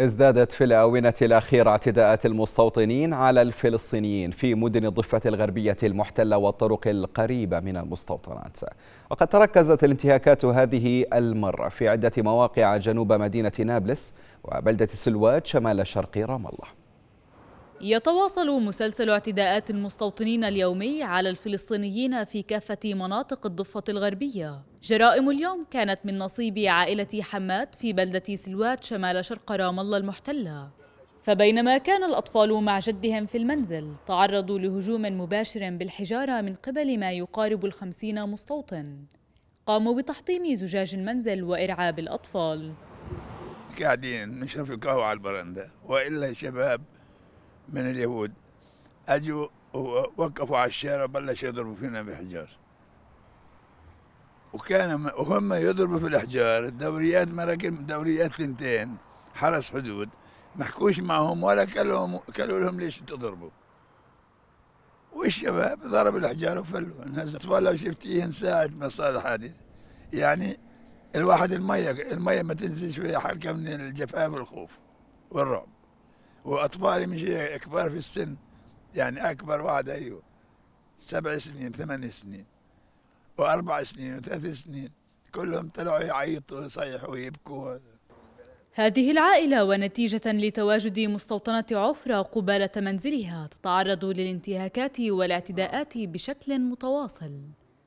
ازدادت في الآونة الأخيرة اعتداءات المستوطنين على الفلسطينيين في مدن الضفة الغربية المحتلة والطرق القريبة من المستوطنات وقد تركزت الانتهاكات هذه المرة في عدة مواقع جنوب مدينة نابلس وبلدة السلوات شمال شرق رام الله يتواصل مسلسل اعتداءات المستوطنين اليومي على الفلسطينيين في كافة مناطق الضفة الغربية جرائم اليوم كانت من نصيب عائلة حماد في بلدة سلوات شمال شرق رام الله المحتلة فبينما كان الأطفال مع جدهم في المنزل تعرضوا لهجوم مباشر بالحجارة من قبل ما يقارب الخمسين مستوطن قاموا بتحطيم زجاج المنزل وإرعاب الأطفال قاعدين نشرب القهوة على البرندة وإلا شباب من اليهود اجوا ووقفوا على الشارع بلشوا يضربوا فينا بحجار وكان وهم يضربوا في الاحجار الدوريات مراكز دوريات ثنتين حرس حدود ما حكوش معهم ولا كلهم قالوا لهم ليش تضربوا والشباب ضرب الاحجار وفلوا انهز اطفال شفتيه ساعه ما صار الحادث يعني الواحد الميه الميه ما تنزلش فيها حركه من الجفاف والخوف والرعب واطفالي مش كبار في السن يعني اكبر واحد ايوه سبع سنين ثمان سنين واربع سنين وثلاث سنين كلهم طلعوا يعيطوا ويصيحوا ويبكوا هذه العائلة ونتيجة لتواجد مستوطنة عفرة قبالة منزلها تتعرض للانتهاكات والاعتداءات بشكل متواصل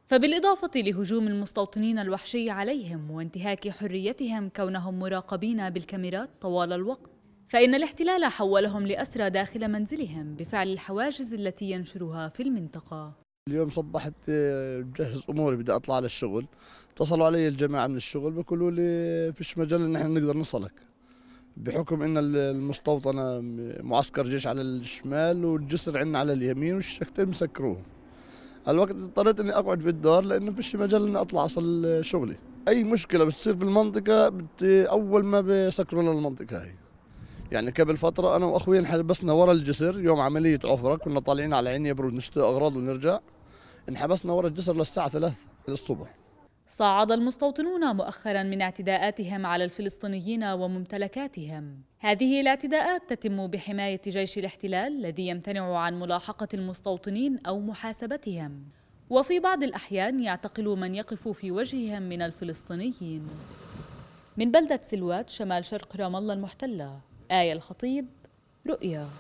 فبالإضافة لهجوم المستوطنين الوحشي عليهم وانتهاك حريتهم كونهم مراقبين بالكاميرات طوال الوقت فإن الاحتلال حولهم لأسرى داخل منزلهم بفعل الحواجز التي ينشرها في المنطقة اليوم صبحت بجهز آه، اموري بدي اطلع على الشغل اتصلوا علي الجماعه من الشغل بيقولوا لي فيش مجال ان احنا نقدر نصلك بحكم ان المستوطنه معسكر جيش على الشمال والجسر عندنا على اليمين والشكتين مسكروه الوقت اضطريت اني اقعد في الدار لانه فيش مجال اني اطلع اصل شغلي اي مشكله بتصير في المنطقه بت... اول ما بسكروا لنا المنطقه هاي يعني قبل فترة أنا وأخوي انحبسنا ورا الجسر يوم عملية عفرة كنا طالعين على عين يبرد نشتري أغراض ونرجع انحبسنا ورا الجسر للساعة 3 الصبح صعد المستوطنون مؤخرا من اعتداءاتهم على الفلسطينيين وممتلكاتهم هذه الاعتداءات تتم بحماية جيش الاحتلال الذي يمتنع عن ملاحقة المستوطنين أو محاسبتهم وفي بعض الأحيان يعتقل من يقف في وجههم من الفلسطينيين من بلدة سلوات شمال شرق رام الله المحتلة آية الخطيب رؤيا